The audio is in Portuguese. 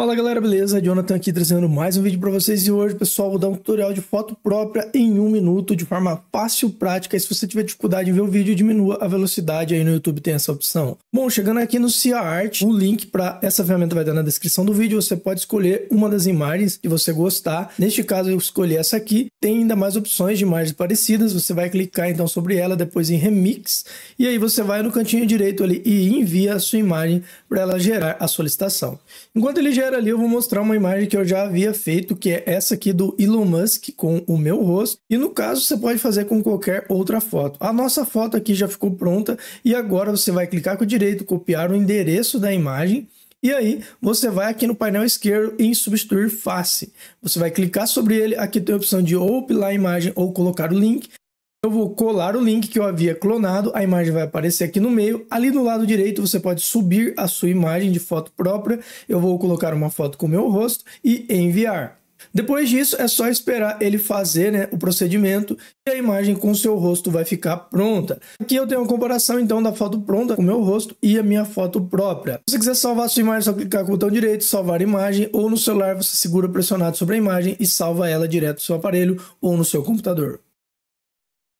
Fala galera, beleza? Jonathan aqui trazendo mais um vídeo para vocês e hoje, pessoal, vou dar um tutorial de foto própria em um minuto de forma fácil, prática e se você tiver dificuldade em ver o vídeo, diminua a velocidade aí no YouTube tem essa opção. Bom, chegando aqui no CiaArt, o link para essa ferramenta vai estar na descrição do vídeo, você pode escolher uma das imagens que você gostar, neste caso eu escolhi essa aqui, tem ainda mais opções de imagens parecidas, você vai clicar então sobre ela, depois em Remix e aí você vai no cantinho direito ali e envia a sua imagem para ela gerar a solicitação. Enquanto ele gera galera, ali eu vou mostrar uma imagem que eu já havia feito, que é essa aqui do Elon Musk com o meu rosto. E no caso, você pode fazer com qualquer outra foto. A nossa foto aqui já ficou pronta e agora você vai clicar com o direito, copiar o endereço da imagem. E aí, você vai aqui no painel esquerdo em substituir face. Você vai clicar sobre ele, aqui tem a opção de ou pilar a imagem ou colocar o link. Eu vou colar o link que eu havia clonado, a imagem vai aparecer aqui no meio. Ali do lado direito você pode subir a sua imagem de foto própria. Eu vou colocar uma foto com o meu rosto e enviar. Depois disso é só esperar ele fazer né, o procedimento e a imagem com o seu rosto vai ficar pronta. Aqui eu tenho uma comparação então da foto pronta com o meu rosto e a minha foto própria. Se você quiser salvar a sua imagem, é só clicar com o botão direito, salvar imagem ou no celular você segura pressionado sobre a imagem e salva ela direto no seu aparelho ou no seu computador.